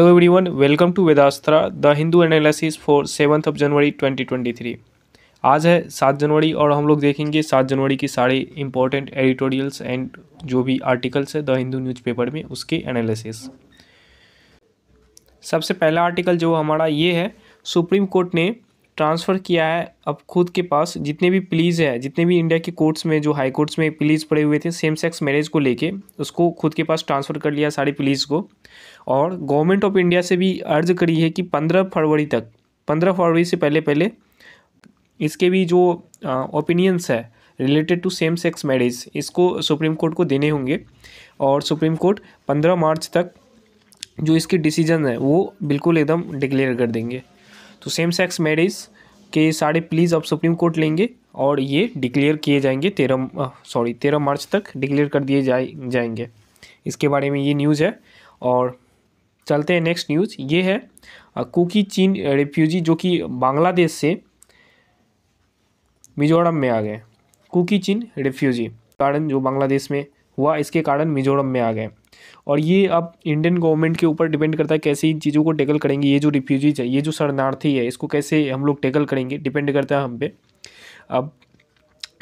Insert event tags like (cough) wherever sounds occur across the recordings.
Welcome to Vedastra the Hindu analysis for seventh of January twenty twenty 2023. आज है सात जनवरी और हम लोग देखेंगे सात जनवरी की सारे इंपॉर्टेंट एडिटोरियल्स एंड जो भी आर्टिकल्स है द हिंदू न्यूज़पेपर में उसके एनालिसिस सबसे पहला आर्टिकल जो हमारा ये है सुप्रीम कोर्ट ने ट्रांसफ़र किया है अब खुद के पास जितने भी प्लीज है जितने भी इंडिया के कोर्ट्स में जो हाई कोर्ट्स में प्लीज पड़े हुए थे सेम सेक्स मैरिज को लेके उसको खुद के पास ट्रांसफ़र कर लिया सारे प्लीज को और गवर्नमेंट ऑफ इंडिया से भी अर्ज करी है कि पंद्रह फरवरी तक पंद्रह फरवरी से पहले पहले इसके भी जो ओपिनियंस है related to same sex marriage इसको सुप्रीम कोर्ट को देने होंगे और सुप्रीम कोर्ट पंद्रह मार्च तक जो इसके डिसीजन है वो बिल्कुल एकदम डिक्लेयर कर देंगे तो सेम सेक्स मैरिज के सारे प्लीज़ अब सुप्रीम कोर्ट लेंगे और ये डिक्लेयर किए जाएंगे तेरह सॉरी तेरह मार्च तक डिक्लेयर कर दिए जाए जाएंगे इसके बारे में ये न्यूज़ है और चलते हैं नेक्स्ट न्यूज़ ये है कुकी चीन रेफ्यूजी जो कि बांग्लादेश से मिजोरम में आ गए कुकी चीन रेफ्यूजी कारण जो बांग्लादेश में हुआ इसके कारण मिजोरम में आ गए और ये अब इंडियन गवर्नमेंट के ऊपर डिपेंड करता है कैसे इन चीज़ों को टैकल करेंगे ये जो रिफ्यूजीज है ये जो शरणार्थी है इसको कैसे हम लोग टैकल करेंगे डिपेंड करता है हम पे अब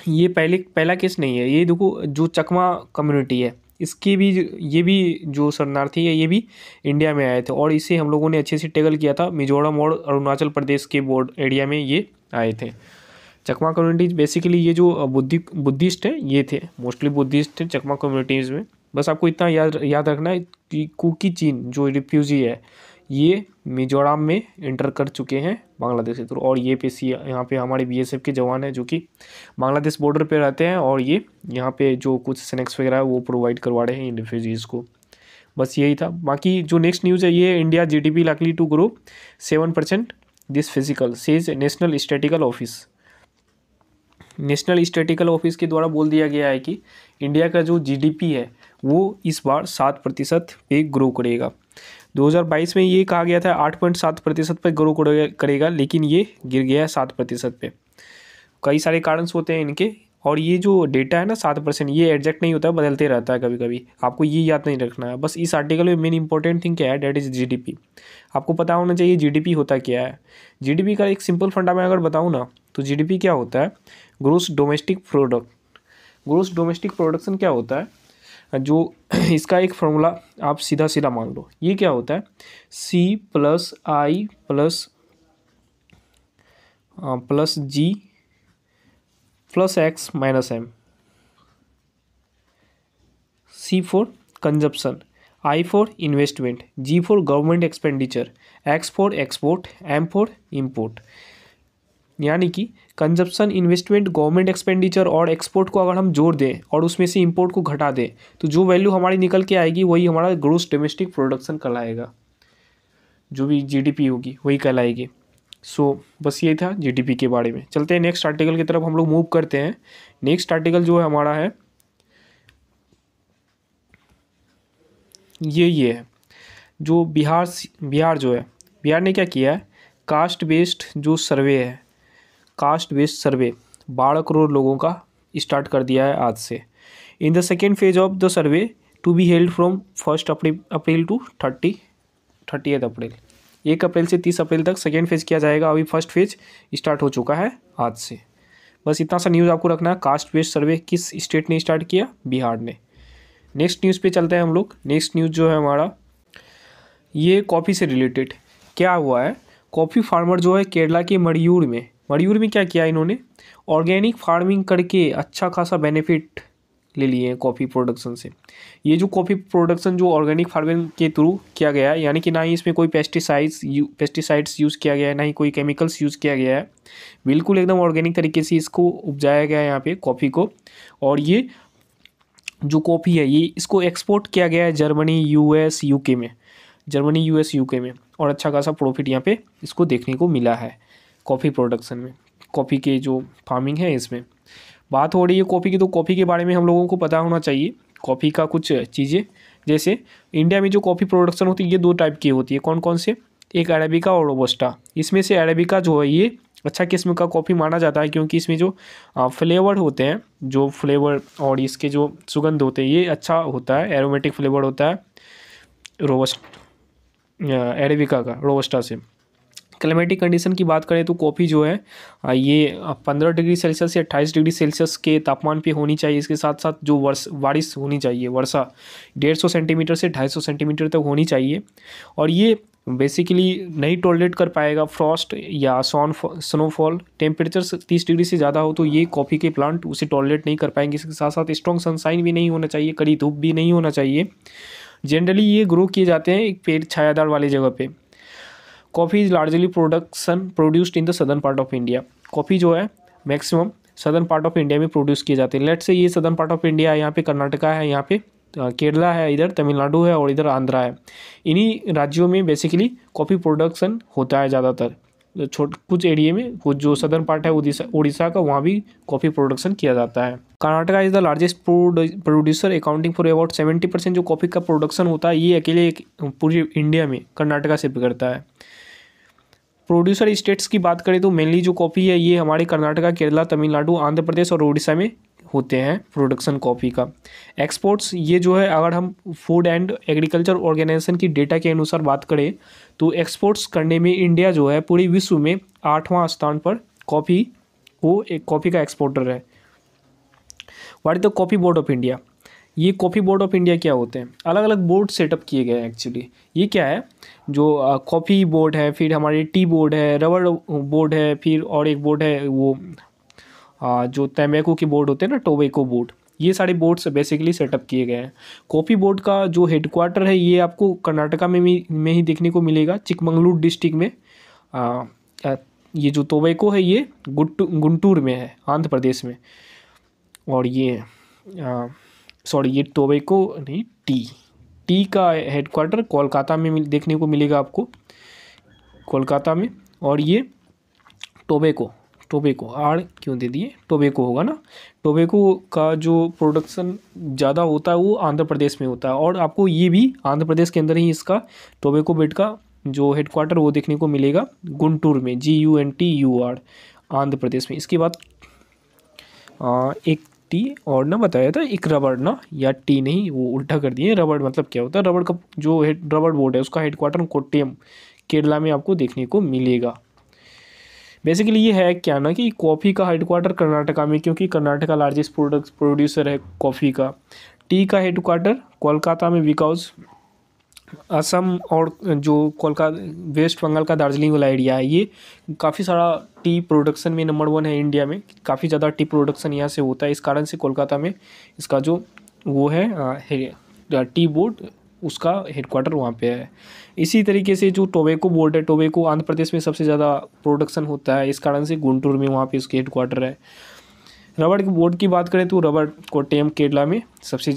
ये पहले पहला केस नहीं है ये देखो जो चकमा कम्युनिटी है इसके भी ये भी जो शरणार्थी है ये भी इंडिया में आए थे और इसे हम लोगों ने अच्छे से टैकल किया था मिजोरम और अरुणाचल प्रदेश के बोर्ड एरिया में ये आए थे चकमा कम्युनिटीज़ बेसिकली ये जो बुद्धि बुद्धिस्ट हैं ये थे मोस्टली बुद्धिस्ट हैं चकमा कम्युनिटीज़ में बस आपको इतना याद याद रखना है कि कुकी चीन जो रिफ्यूजी है ये मिजोरम में इंटर कर चुके हैं बांग्लादेश के थ्रू और ये पे सी यहाँ पे हमारे बीएसएफ के जवान हैं जो कि बांग्लादेश बॉर्डर पे रहते हैं और ये यहाँ पे जो कुछ स्नैक्स वगैरह है वो प्रोवाइड करवा रहे हैं इन रिफ्यूजीज़ को बस यही था बाकी जो नेक्स्ट न्यूज़ है ये India G D P likely to grow seven percent this fiscal says national statistical office national statistical office के द्वारा बोल दिया गया है कि इंडिया का जो पी है वो इस बार सात प्रतिशत पे ग्रो करेगा 2022 में ये कहा गया था आठ पॉइंट सात प्रतिशत पर ग्रो करेगा लेकिन ये गिर गया है सात प्रतिशत पर कई सारे कारण होते हैं इनके और ये जो डेटा है ना सात परसेंट ये एडजस्ट नहीं होता है बदलते रहता है कभी कभी आपको ये याद नहीं रखना है बस इस आर्टिकल में मेन इंपॉर्टेंट थिंग क्या है डेट इज़ जीडीपी आपको पता होना चाहिए जीडीपी होता क्या है जीडीपी का एक सिंपल फंडा मैं अगर बताऊँ ना तो जी क्या होता है gross domestic product gross domestic production क्या होता है जो (clears throat) इसका एक फॉर्मूला आप सीधा सीधा मान लो ये क्या होता है C plus I plus plus G plus X minus M C four consumption I for investment G for government expenditure X for export M for import यानी कि कंजप्शन इन्वेस्टमेंट गवर्नमेंट एक्सपेंडिचर और एक्सपोर्ट को अगर हम जोड़ दें और उसमें से इम्पोर्ट को घटा दें तो जो वैल्यू हमारी निकल के आएगी वही हमारा ग्रोस डोमेस्टिक प्रोडक्शन कहलाएगा जो भी जीडीपी होगी वही कहलाएगी सो so, बस ये था जीडीपी के बारे में चलते हैं नेक्स्ट आर्टिकल की तरफ हम लोग मूव करते हैं नेक्स्ट आर्टिकल जो है हमारा है ये ये है जो बिहार बिहार जो है बिहार ने क्या किया है कास्ट बेस्ड जो सर्वे है कास्ट बेस्ड सर्वे बारह करोड़ लोगों का स्टार्ट कर दिया है आज से in the second phase of the survey to be held from first April to thirty thirty April एक अप्रैल से तीस अप्रैल तक सेकेंड फेज किया जाएगा अभी फर्स्ट फेज स्टार्ट हो चुका है आज से बस इतना सा न्यूज़ आपको रखना है कास्ट बेस्ड सर्वे किस स्टेट ने स्टार्ट किया बिहार ने नेक्स्ट न्यूज़ पे चलते हैं हम लोग नेक्स्ट न्यूज़ जो है हमारा ये कॉफ़ी से रिलेटेड क्या हुआ है कॉफ़ी फार्मर जो है केरला के मड़ियूर में मरयूर में क्या किया इन्होंने ऑर्गेनिक फार्मिंग करके अच्छा खासा बेनिफिट ले लिए हैं कॉफ़ी प्रोडक्शन से ये जो कॉफ़ी प्रोडक्शन जो ऑर्गेनिक फार्मिंग के थ्रू किया गया है यानी कि ना ही इसमें कोई पेस्टिसाइड्स यू पेस्टिसाइड्स यूज़ किया गया है ना ही कोई केमिकल्स यूज़ किया गया है बिल्कुल एकदम ऑर्गेनिक तरीके से इसको उपजाया गया है यहाँ पे कॉफ़ी को और ये जो कॉफ़ी है ये इसको एक्सपोर्ट किया गया है जर्मनी यू एस में जर्मनी यू एस में और अच्छा खासा प्रॉफिट यहाँ पर इसको देखने को मिला है कॉफ़ी प्रोडक्शन में कॉफ़ी के जो फार्मिंग है इसमें बात हो रही है कॉफ़ी की तो कॉफ़ी के बारे में हम लोगों को पता होना चाहिए कॉफ़ी का कुछ चीज़ें जैसे इंडिया में जो कॉफ़ी प्रोडक्शन होती है ये दो टाइप की होती है कौन कौन से एक अरेबिका और रोबोस्टा इसमें से अरेबिका जो है ये अच्छा किस्म का कॉफ़ी माना जाता है क्योंकि इसमें जो फ्लेवर होते हैं जो फ्लेवर और इसके जो सुगंध होते हैं ये अच्छा होता है एरोमेटिक फ्लेवर होता है रोबस्ट एरेबिका का रोबस्टा से क्लाइमेटिक कंडीशन की बात करें तो कॉफ़ी जो है ये पंद्रह डिग्री सेल्सियस या अट्ठाईस डिग्री सेल्सियस के तापमान पे होनी चाहिए इसके साथ साथ जो वर्ष बारिश होनी चाहिए वर्षा डेढ़ सौ सेंटीमीटर से ढाई सौ सेंटीमीटर तक होनी चाहिए और ये बेसिकली नहीं टॉलरेट कर पाएगा फ्रॉस्ट या सोन स्नोफॉल टेम्परेचर तीस डिग्री से ज़्यादा हो तो ये कॉफ़ी के प्लांट उसे टॉलरेट नहीं कर पाएंगे इसके साथ साथ स्ट्रॉन्ग सनसाइन भी नहीं होना चाहिए कड़ी धूप भी नहीं होना चाहिए जनरली ये ग्रो किए जाते हैं एक पेड़ छायादार वाली जगह पे coffee is largely production produced in the southern part of India coffee जो है maximum southern part of India में प्रोड्यूस किए जाते हैं लेट से ये सदर्न पार्ट ऑफ इंडिया है यहाँ पे कर्नाटका है यहाँ पे केरला है इधर तमिलनाडु है और इधर आंध्रा है इन्हीं राज्यों में बेसिकली कॉफ़ी प्रोडक्शन होता है ज़्यादातर तो छोट कुछ एरिए में कुछ जो सदर्न पार्ट है उड़ीसा उड़ीसा का वहाँ भी कॉफ़ी प्रोडक्शन किया जाता है Karnataka is the largest producer accounting for about seventy percent जो कॉफ़ी का प्रोडक्शन होता है ये अकेले एक पूरी इंडिया में कर्नाटका से करता है प्रोड्यूसर स्टेट्स की बात करें तो मेनली जो कॉफ़ी है ये हमारे कर्नाटका केरला तमिलनाडु आंध्र प्रदेश और उड़ीसा में होते हैं प्रोडक्शन कॉफ़ी का एक्सपोर्ट्स ये जो है अगर हम फूड एंड एग्रीकल्चर ऑर्गेनाइजेशन की डेटा के अनुसार बात करें तो एक्सपोर्ट्स करने में इंडिया जो है पूरे विश्व में आठवां स्थान पर कॉफ़ी वो एक कॉफ़ी का एक्सपोर्टर है what is the coffee board of India ये कॉफ़ी बोर्ड ऑफ इंडिया क्या होते हैं अलग अलग बोर्ड सेटअप किए गए हैं एक्चुअली ये क्या है जो कॉफ़ी बोर्ड है फिर हमारे टी बोर्ड है रबड़ बोर्ड है फिर और एक बोर्ड है वो आ, जो तैमेको के बोर्ड होते हैं ना टोबैको बोर्ड ये सारे बोर्ड्स बेसिकली सेटअप किए गए हैं कॉफ़ी बोर्ड का जो हेडक्वार्टर है ये आपको कर्नाटका में भी में ही देखने को मिलेगा चिकमंगलूर डिस्ट्रिक्ट में आ, ये जो तोबैको है ये गुट गुंटूर में है आंध्र प्रदेश में और ये आ, सॉरी ये टोबेको नहीं टी टी का हेडक्वार्टर कोलकाता में देखने को मिलेगा आपको कोलकाता में और ये टोबेको टोबेको आर क्यों दे दिए टोबेको होगा ना टोबेको का जो प्रोडक्शन ज़्यादा होता है वो आंध्र प्रदेश में होता है और आपको ये भी आंध्र प्रदेश के अंदर ही इसका टोबेको बेट का जो हेडक्वार्टर वो देखने को मिलेगा गुंटूर में G U N T U R Andhra Pradesh में इसके बाद एक टी और ना बताया था एक रबड़ ना या टी नहीं वो उल्टा कर दिए रबड़ मतलब क्या होता है रबड़ का जो हेड रबड़ बोर्ड है उसका हेडक्वार्टर कोट्टेम केरला में आपको देखने को मिलेगा बेसिकली ये है क्या ना कि कॉफ़ी का हेडक्वार्टर कर्नाटका में क्योंकि कर्नाटका लार्जेस्ट प्रोडक्ट प्रोड्यूसर है कॉफ़ी का टी का हेडक्वार्टर कोलकाता में बिकॉज असम और जो कोलकाता वेस्ट बंगाल का दार्जिलिंग वाला एरिया है ये काफ़ी सारा टी प्रोडक्शन में नंबर वन है इंडिया में काफ़ी ज़्यादा टी प्रोडक्शन यहाँ से होता है इस कारण से कोलकाता में इसका जो वो है, है टी बोर्ड उसका हेडक्वार्टर वहाँ पे है इसी तरीके से जो टोबेको बोर्ड है टोबेको आंध्र प्रदेश में सबसे ज़्यादा प्रोडक्शन होता है इस कारण से गुंटूर में वहाँ पे उसके हेडक्वार्टर है रबड़ के बोर्ड की बात करें तो रबड़ कोटीएम केरला में सबसे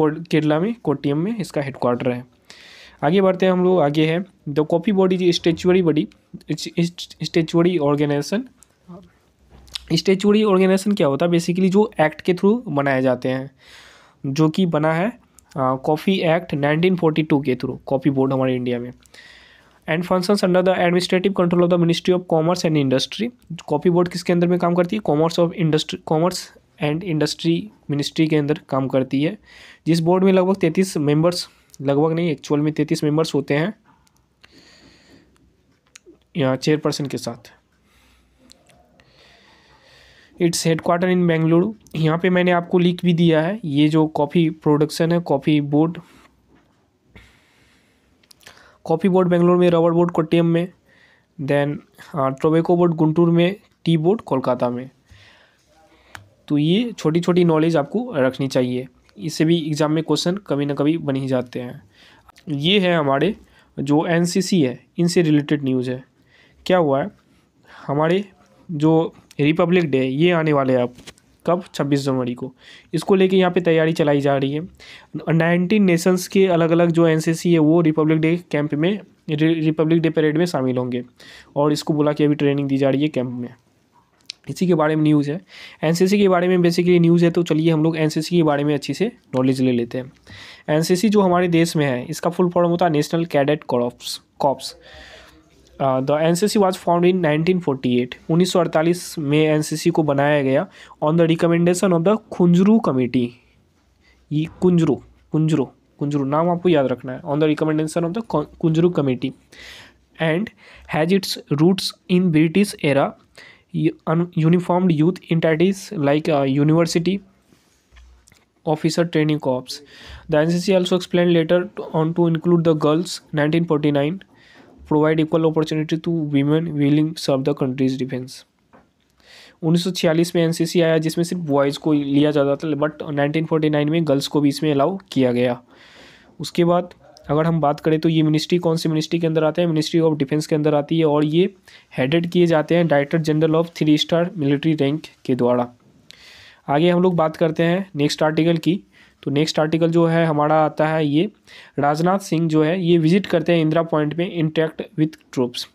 केरला में कोटियम में इसका हेडक्वार्टर है आगे बढ़ते हैं हम लोग आगे है the copy body is statutory body statutory organization statutory organization क्या होता है बेसिकली जो एक्ट के थ्रू बनाए जाते हैं जो कि बना है कॉफ़ी एक्ट 1942 के थ्रू कॉफ़ी बोर्ड हमारे इंडिया में and functions under the administrative control of the ministry of commerce and industry copy board किसके अंदर में काम करती है commerce of industry commerce and industry ministry के अंदर काम करती है जिस बोर्ड में लगभग तैंतीस मेंबर्स लगभग नहीं एक्चुअल में तैंतीस मेंबर्स होते हैं यहाँ चेयरपर्सन के साथ इट्स हेडक्वार्टर इन बेंगलुरु यहाँ पे मैंने आपको लिख भी दिया है ये जो कॉफ़ी प्रोडक्शन है coffee board coffee board Bengaluru में रबर बोर्ड कोटियम में देन टोबेको बोर्ड गुंटूर में टी बोर्ड कोलकाता में तो ये छोटी छोटी नॉलेज आपको रखनी चाहिए इससे भी एग्ज़ाम में क्वेश्चन कभी ना कभी बन ही जाते हैं ये है हमारे जो एन है इनसे रिलेटेड न्यूज़ है क्या हुआ है हमारे जो रिपब्लिक डे ये आने वाले हैं अब कब 26 जनवरी को इसको लेके यहाँ पे तैयारी चलाई जा रही है नाइनटीन नेशंस के अलग अलग जो एन है वो रिपब्लिक डे कैंप में रिपब्लिक डे परेड में शामिल होंगे और इसको बुला के अभी ट्रेनिंग दी जा रही है कैंप में इसी के बारे में न्यूज़ है एनसीसी के बारे में बेसिकली न्यूज़ है तो चलिए हम लोग एनसीसी के बारे में अच्छी से नॉलेज ले लेते हैं एनसीसी जो हमारे देश में है इसका फुल फॉर्म होता है national cadet corps corps the N C C was found in 1948 1948 में एन सी सी को बनाया गया on the recommendation of the Kunzru committee ये कुंजरू कुंजरू कुंजरू नाम आपको याद रखना है on the recommendation of the Kunzru committee and has its roots in British era uniformed youth entities like university officer training corps the N C C also explain later on to include the girls nineteen forty nine provide equal opportunity to women willing serve the country's defence उन्नीस सौ छियालीस में N C सी आया जिसमें सिर्फ boys को लिया जाता था बट नाइनटीन फोर्टी नाइन में गर्ल्स को भी इसमें अलाउ किया गया उसके बाद अगर हम बात करें तो ये मिनिस्ट्री कौन सी मिनिस्ट्री के अंदर आते हैं मिनिस्ट्री ऑफ डिफेंस के अंदर आती है और ये हेडेड किए जाते हैं director general of three star military rank के द्वारा आगे हम लोग बात करते हैं नेक्स्ट आर्टिकल की तो नेक्स्ट आर्टिकल जो है हमारा आता है ये राजनाथ सिंह जो है ये विजिट करते हैं इंदिरा पॉइंट में interact with troops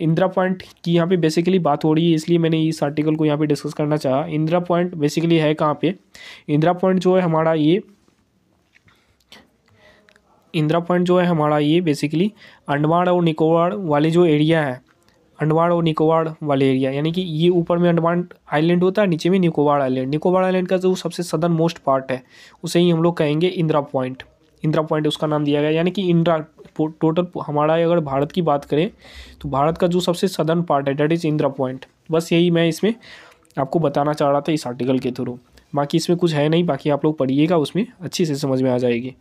Indira Point की यहाँ पे बेसिकली बात हो रही है इसलिए मैंने इस आर्टिकल को यहाँ पे डिस्कस करना चाहा इंदिरा पॉइंट बेसिकली है कहाँ पे इंदिरा पॉइंट जो है हमारा ये इंदिरा पॉइंट जो है हमारा ये बेसिकली अंडमान और निकोबार वाले जो एरिया है अंडमान और निकोबार वाले एरिया यानी कि ये ऊपर में अंडमान आइलैंड होता है नीचे में निकोबार आइलैंड निकोबार आइलैंड का जो सबसे सदन मोस्ट पार्ट है उसे ही हम लोग कहेंगे इंदिरा पॉइंट इंदिरा पॉइंट उसका नाम दिया गया यानी कि इंदिरा टोटल हमारा अगर भारत की बात करें तो भारत का जो सबसे सदर्न पार्ट है डेट इज़ इंदिरा पॉइंट बस यही मैं इसमें आपको बताना चाह रहा था इस आर्टिकल के थ्रू बाकी इसमें कुछ है नहीं बाकी आप लोग पढ़िएगा उसमें अच्छी से समझ में आ जाएगी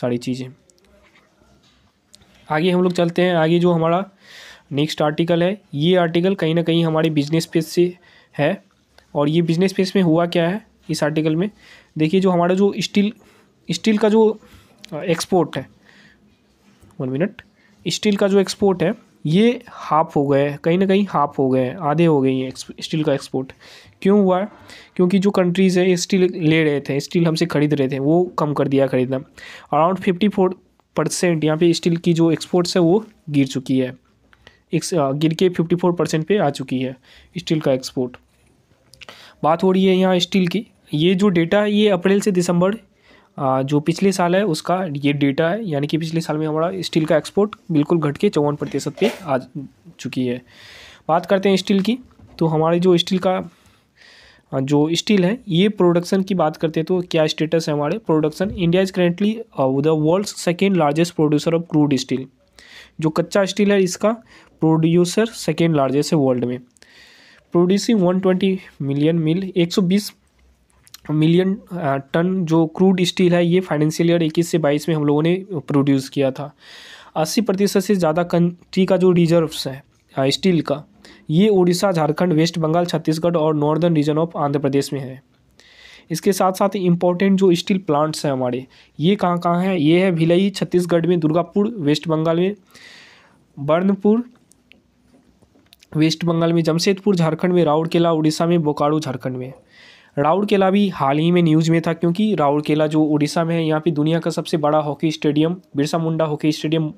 सारी चीज़ें आगे हम लोग चलते हैं आगे जो हमारा नेक्स्ट आर्टिकल है ये आर्टिकल कहीं ना कहीं हमारे बिजनेस पेज से है और ये बिजनेस पेज में हुआ क्या है इस आर्टिकल में देखिए जो हमारा जो स्टील स्टील का जो एक्सपोर्ट है वन मिनट स्टील का जो एक्सपोर्ट है ये हाफ हो गए कहीं ना कहीं हाफ हो गए आधे हो गए ये स्टील का एक्सपोर्ट क्यों हुआ क्योंकि जो कंट्रीज़ है स्टील ले रहे थे स्टील हमसे ख़रीद रहे थे वो कम कर दिया ख़रीदना अराउंड फिफ्टी फोर परसेंट यहाँ पे स्टील की जो एक्सपोर्ट्स है वो गिर चुकी है गिर के फिफ्टी फोर परसेंट पर आ चुकी है स्टील का एक्सपोर्ट बात हो रही है यहाँ स्टील की ये जो डेटा है ये अप्रैल से दिसंबर जो पिछले साल है उसका ये डेटा है यानी कि पिछले साल में हमारा स्टील का एक्सपोर्ट बिल्कुल घट के चौवन प्रतिशत पे आ चुकी है बात करते हैं स्टील की तो हमारे जो स्टील का हाँ, जो स्टील है ये प्रोडक्शन की बात करते हैं तो क्या स्टेटस है हमारे production India is currently the world second largest producer of crude steel जो कच्चा स्टील है इसका प्रोड्यूसर सेकेंड लार्जेस्ट है वर्ल्ड में producing 120 million mill 120 million ton जो क्रूड स्टील है ये फाइनेंशियल ईयर इक्कीस से बाईस में हम लोगों ने प्रोड्यूस किया था अस्सी प्रतिशत से ज़्यादा कंट्री का जो रिजर्व्स है स्टील uh, का ये उड़ीसा झारखंड वेस्ट बंगाल छत्तीसगढ़ और northern region of Andhra Pradesh में है इसके साथ साथ इम्पोर्टेंट जो स्टील प्लांट्स हैं हमारे ये कहाँ कहाँ हैं ये है भिलई छत्तीसगढ़ में दुर्गापुर वेस्ट बंगाल में बर्नपुर वेस्ट बंगाल में जमशेदपुर झारखंड में राउरकेला उड़ीसा में बोकारो झारखंड में राउरकेला भी हाल ही में न्यूज़ में था क्योंकि राउरकेला जो उड़ीसा में है यहाँ पे दुनिया का सबसे बड़ा hockey stadium Birsa Munda hockey stadium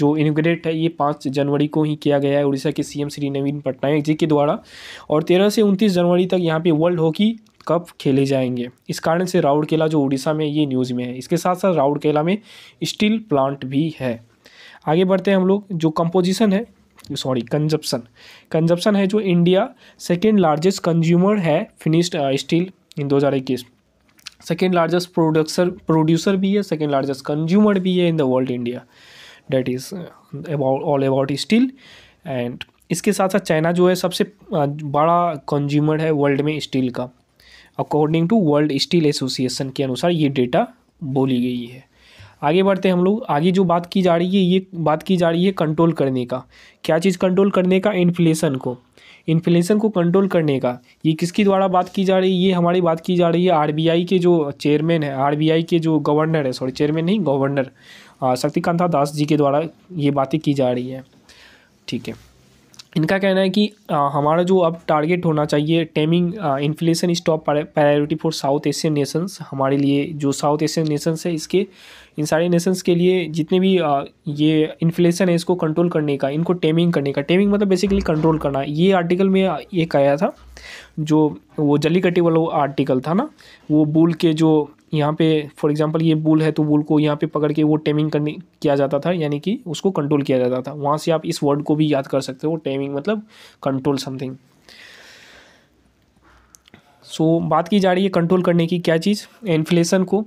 जो इनोग्रेट है ये पाँच जनवरी को ही किया गया है उड़ीसा के सीएम श्री नवीन पटनायक जी के द्वारा और तेरह से उनतीस जनवरी तक यहाँ पे वर्ल्ड हॉकी कप खेले जाएंगे इस कारण से राउरकेला जो उड़ीसा में ये न्यूज़ में है इसके साथ साथ राउरकेला में स्टील प्लांट भी है आगे बढ़ते हैं हम लोग जो कंपोजिशन है सॉरी कंजप्शन कंजप्शन है जो इंडिया सेकेंड लार्जेस्ट कंज्यूमर है फिनिश्ड स्टील इन दो हज़ार इक्कीस सेकेंड लार्जेस्ट प्रोडक्सर प्रोड्यूसर भी है सेकेंड लार्जेस्ट कंज्यूमर भी है in the world India that is about all about steel and इसके साथ साथ चाइना जो है सबसे uh, बड़ा कंज्यूमर है वर्ल्ड में स्टील का according to world steel association के अनुसार ये डेटा बोली गई है आगे बढ़ते हैं हम लोग आगे जो बात की जा रही है ये बात की जा रही है कंट्रोल करने का क्या चीज़ कंट्रोल करने का इन्फ्लेशन को इन्फ्लेशन को कंट्रोल करने का ये किसके द्वारा बात की जा रही है ये हमारी बात की जा रही है आरबीआई के जो चेयरमैन है आरबीआई के जो गवर्नर है सॉरी चेयरमैन नहीं गवर्नर शक्तिकांता दास जी के द्वारा ये बातें की जा रही है ठीक है इनका कहना है कि आ, हमारा जो अब टारगेट होना चाहिए taming inflation is top priority for South Asian nations हमारे लिए जो साउथ एशियन नेशंस है इसके इन सारे नेशंस के लिए जितने भी आ, ये इन्फ्लेशन है इसको कंट्रोल करने का इनको टेमिंग करने का टेमिंग मतलब बेसिकली कंट्रोल करना ये आर्टिकल में एक आया था जो वो कटी वाला आर्टिकल था ना वो बोल के जो यहाँ पे फॉर एग्जांपल ये बुल है तो बुल को यहाँ पे पकड़ के वो टेमिंग करने किया जाता था यानी कि उसको कंट्रोल किया जाता था वहाँ से आप इस वर्ड को भी याद कर सकते हो टेमिंग मतलब कंट्रोल समथिंग सो बात की जा रही है कंट्रोल करने की क्या चीज़ इन्फ्लेशन को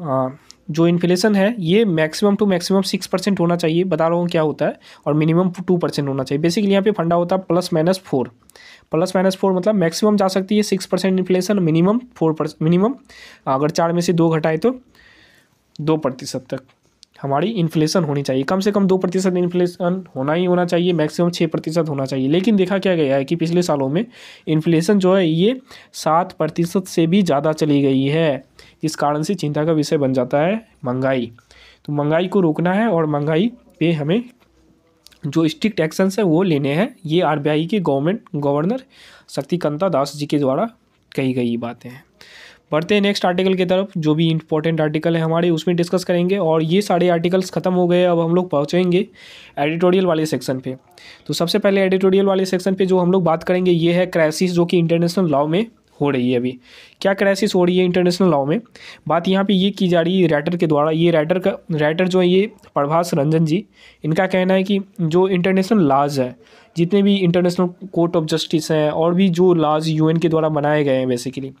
आ, जो इन्फ्लेशन है ये maximum to maximum six percent होना चाहिए बता रहा हूँ क्या होता है और मिनिमम टू परसेंट होना चाहिए बेसिकली यहाँ पे फंडा होता है plus minus four plus minus four मतलब मैक्सिमम जा सकती है six percent inflation minimum four percent minimum अगर चार में से दो घटाए तो दो प्रतिशत तक हमारी इन्फ्लेशन होनी चाहिए कम से कम दो प्रतिशत इन्फ्लेशन होना ही होना चाहिए मैक्सिमम छः प्रतिशत होना चाहिए लेकिन देखा क्या गया है कि पिछले सालों में इन्फ्लेशन जो है ये सात प्रतिशत से भी ज़्यादा चली गई है इस कारण से चिंता का विषय बन जाता है महंगाई तो महंगाई को रोकना है और महंगाई पे हमें जो स्ट्रिक्ट एक्शंस हैं वो लेने हैं ये आरबीआई के गवर्नमेंट गवर्नर शक्तिकांता दास जी के द्वारा कही गई बातें हैं बढ़ते हैं नेक्स्ट आर्टिकल की तरफ जो भी इंपॉर्टेंट आर्टिकल है हमारे उसमें डिस्कस करेंगे और ये सारे आर्टिकल्स ख़त्म हो गए अब हम लोग पहुँचेंगे एडिटोरियल वाले सेक्शन पे तो सबसे पहले एडिटोरियल वाले सेक्शन पे जो हम लोग बात करेंगे ये है क्राइसिस जो कि इंटरनेशनल लॉ में हो रही है अभी क्या क्राइसिस हो रही है इंटरनेशनल लॉ में बात यहाँ पे ये की जा रही है राइटर के द्वारा ये राइटर का राइटर जो है ये प्रभास रंजन जी इनका कहना है कि जो इंटरनेशनल लाज है जितने भी इंटरनेशनल कोर्ट ऑफ जस्टिस हैं और भी जो लाज यूएन के द्वारा बनाए गए हैं बेसिकली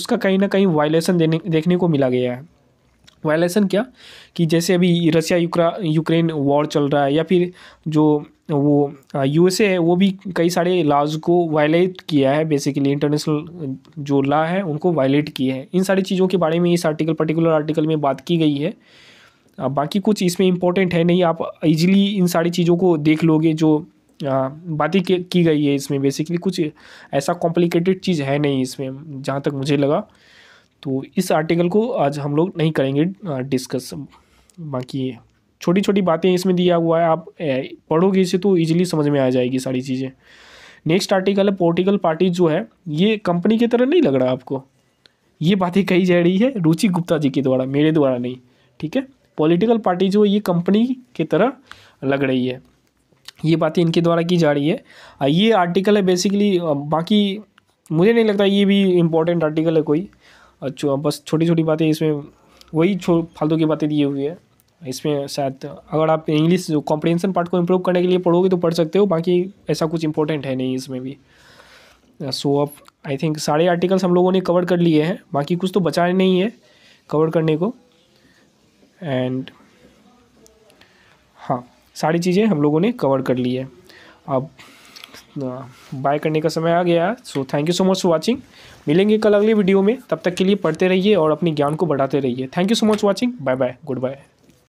उसका कहीं ना कहीं वायलेशन देखने को मिला गया है वायलेशन क्या कि जैसे अभी रशिया यूक्रेन वॉर चल रहा है या फिर जो वो यूएसए है वो भी कई सारे लॉज को वायलेट किया है बेसिकली इंटरनेशनल जो लॉ है उनको वायलेट किए हैं इन सारी चीज़ों के बारे में इस आर्टिकल पर्टिकुलर आर्टिकल में बात की गई है बाकी कुछ इसमें इम्पोर्टेंट है नहीं आप इजीली इन सारी चीज़ों को देख लोगे जो बातें की गई है इसमें बेसिकली कुछ ऐसा कॉम्प्लिकेटेड चीज़ है नहीं इसमें जहाँ तक मुझे लगा तो इस आर्टिकल को आज हम लोग नहीं करेंगे डिस्कस बाकी छोटी छोटी बातें इसमें दिया हुआ है आप पढ़ोगे इसे तो ईजिली समझ में आ जाएगी सारी चीज़ें नेक्स्ट आर्टिकल है पोलिटिकल पार्टी जो है ये कंपनी की तरह नहीं लग रहा आपको ये बातें कही जा रही है रुचि गुप्ता जी के द्वारा मेरे द्वारा नहीं ठीक है पॉलिटिकल पार्टी जो है ये कंपनी की तरह लग रही है ये बातें इनके द्वारा की जा रही है ये आर्टिकल है बेसिकली बाकी मुझे नहीं लगता ये भी इम्पोर्टेंट आर्टिकल है कोई और बस छोटी छोटी बातें इसमें वही छो फालतू की बातें दिए हुई है इसमें शायद अगर आप इंग्लिश कॉम्प्रिहेंसन पार्ट को इम्प्रूव करने के लिए पढ़ोगे तो पढ़ सकते हो बाकी ऐसा कुछ इंपॉर्टेंट है नहीं इसमें भी सो uh, अब आई थिंक सारे आर्टिकल्स हम लोगों ने कवर कर लिए हैं बाकी कुछ तो बचा नहीं है कवर करने को एंड हाँ सारी चीज़ें हम लोगों ने कवर कर ली है अब बाय करने का समय आ गया so thank you so much for मिलेंगे कल अगली वीडियो में तब तक के लिए पढ़ते रहिए और अपने ज्ञान को बढ़ाते रहिए thank you so much watching bye bye good bye